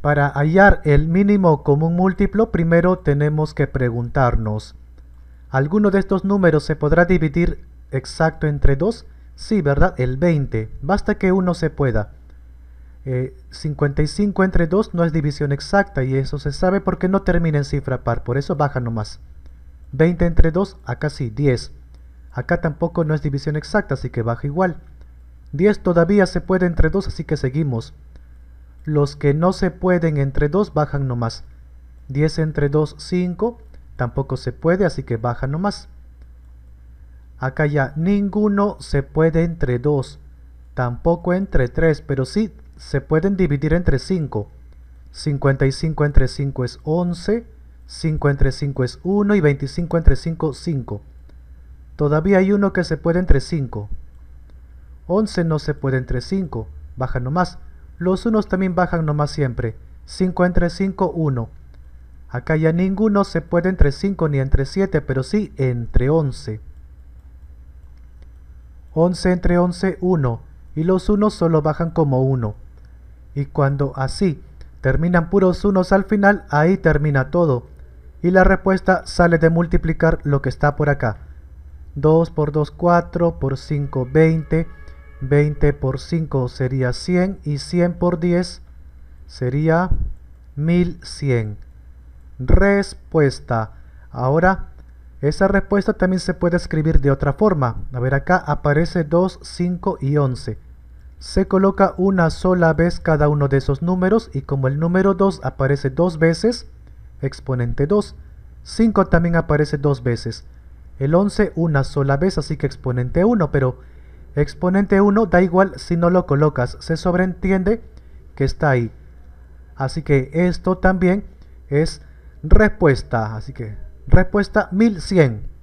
Para hallar el mínimo común múltiplo, primero tenemos que preguntarnos, ¿alguno de estos números se podrá dividir exacto entre 2? Sí, ¿verdad? El 20. Basta que uno se pueda. 55 eh, entre 2 no es división exacta y eso se sabe porque no termina en cifra par, por eso baja nomás. 20 entre 2, acá sí, 10. Acá tampoco no es división exacta, así que baja igual. 10 todavía se puede entre 2, así que seguimos. Los que no se pueden entre 2 bajan nomás. 10 entre 2, 5. Tampoco se puede, así que baja nomás. Acá ya ninguno se puede entre 2. Tampoco entre 3, pero sí se pueden dividir entre 5. 55 entre 5 es 11. 5 entre 5 es 1 y 25 entre 5, 5. Todavía hay uno que se puede entre 5. 11 no se puede entre 5, baja nomás. Los unos también bajan nomás siempre. 5 entre 5, 1. Acá ya ninguno se puede entre 5 ni entre 7, pero sí entre 11. 11 entre 11, 1. Y los unos solo bajan como 1. Y cuando así terminan puros unos al final, ahí termina todo. Y la respuesta sale de multiplicar lo que está por acá. 2 por 2, 4, por 5, 20 20 por 5 sería 100 y 100 por 10 sería 1100. Respuesta. Ahora, esa respuesta también se puede escribir de otra forma. A ver, acá aparece 2, 5 y 11. Se coloca una sola vez cada uno de esos números y como el número 2 aparece dos veces, exponente 2. 5 también aparece dos veces. El 11 una sola vez, así que exponente 1, pero Exponente 1 da igual si no lo colocas, se sobreentiende que está ahí. Así que esto también es respuesta, así que respuesta 1100.